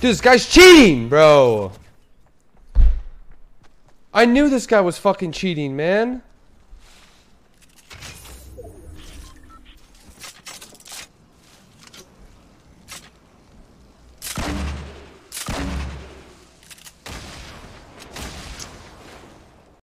Dude, this guy's cheating, bro. I knew this guy was fucking cheating, man.